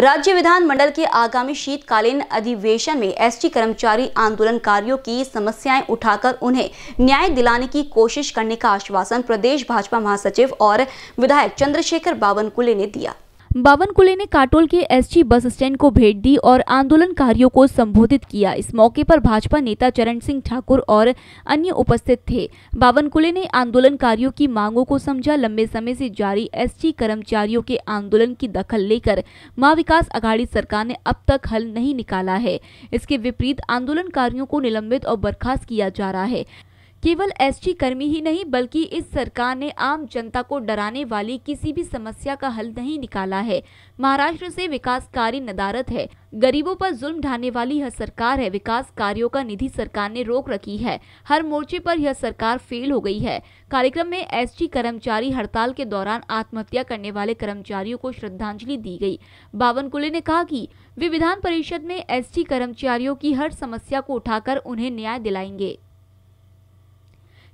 राज्य विधानमंडल के आगामी शीतकालीन अधिवेशन में एसटी कर्मचारी आंदोलनकारियों की समस्याएं उठाकर उन्हें न्याय दिलाने की कोशिश करने का आश्वासन प्रदेश भाजपा महासचिव और विधायक चंद्रशेखर बावनकुले ने दिया बावनकुले ने काटोल के एसटी बस स्टैंड को भेंट दी और आंदोलनकारियों को संबोधित किया इस मौके पर भाजपा नेता चरण सिंह ठाकुर और अन्य उपस्थित थे बावनकुले ने आंदोलनकारियों की मांगों को समझा लंबे समय से जारी एसटी कर्मचारियों के आंदोलन की दखल लेकर मां विकास अघाड़ी सरकार ने अब तक हल नहीं निकाला है इसके विपरीत आंदोलनकारियों को निलंबित और बर्खास्त किया जा रहा है केवल एसटी कर्मी ही नहीं बल्कि इस सरकार ने आम जनता को डराने वाली किसी भी समस्या का हल नहीं निकाला है महाराष्ट्र से विकास कार्य नदारत है गरीबों पर जुल्म ढाने वाली यह सरकार है विकास कार्यों का निधि सरकार ने रोक रखी है हर मोर्चे पर यह सरकार फेल हो गई है कार्यक्रम में एसटी कर्मचारी हड़ताल के दौरान आत्महत्या करने वाले कर्मचारियों को श्रद्धांजलि दी गई बावन कुले ने कहा कि वे विधान परिषद में एसटी कर्मचारियों की हर समस्या को उठाकर उन्हें न्याय दिलाएंगे